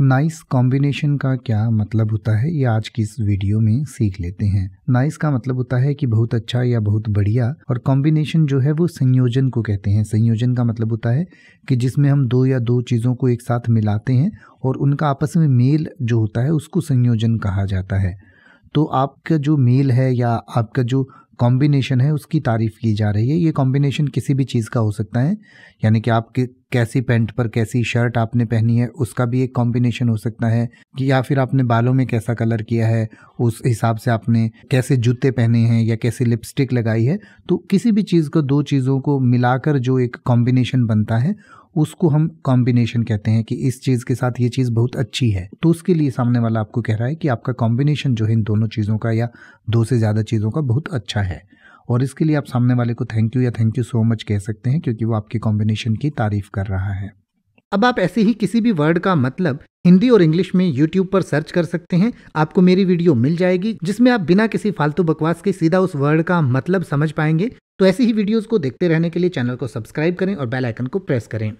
nice nice combination का क्या मतलब होता है ये आज की इस वीडियो में सीख लेते हैं नाइस nice का मतलब होता है कि बहुत अच्छा या बहुत बढ़िया और कॉम्बिनेशन जो है वो संयोजन को कहते हैं संयोजन का मतलब होता है कि जिसमें हम दो या दो चीज़ों को एक साथ मिलाते हैं और उनका आपस में मेल जो होता है उसको संयोजन कहा जाता है तो आपका जो मेल है या आपका जो कॉम्बिनेशन है उसकी तारीफ़ की जा रही है ये कॉम्बिनेशन किसी भी चीज़ का हो सकता है यानी कि आपके कैसी पैंट पर कैसी शर्ट आपने पहनी है उसका भी एक कॉम्बिनेशन हो सकता है कि या फिर आपने बालों में कैसा कलर किया है उस हिसाब से आपने कैसे जूते पहने हैं या कैसे लिपस्टिक लगाई है तो किसी भी चीज़ को दो चीज़ों को मिलाकर जो एक कॉम्बिनेशन बनता है उसको हम कॉम्बिनेशन कहते हैं कि इस चीज़ के साथ ये चीज़ बहुत अच्छी है तो उसके लिए सामने वाला आपको कह रहा है कि आपका कॉम्बिनेशन जो है इन दोनों चीज़ों का या दो से ज़्यादा चीज़ों का बहुत अच्छा है और इसके लिए आप सामने वाले को थैंक यू या थैंक यू सो मच कह सकते हैं क्योंकि वो आपके कॉम्बिनेशन की तारीफ कर रहा है अब आप ऐसे ही किसी भी वर्ड का मतलब हिंदी और इंग्लिश में यूट्यूब पर सर्च कर सकते हैं आपको मेरी वीडियो मिल जाएगी जिसमें आप बिना किसी फालतू बकवास के सीधा उस वर्ड का मतलब समझ पाएंगे तो ऐसी ही वीडियोस को देखते रहने के लिए चैनल को सब्सक्राइब करें और बेल आइकन को प्रेस करें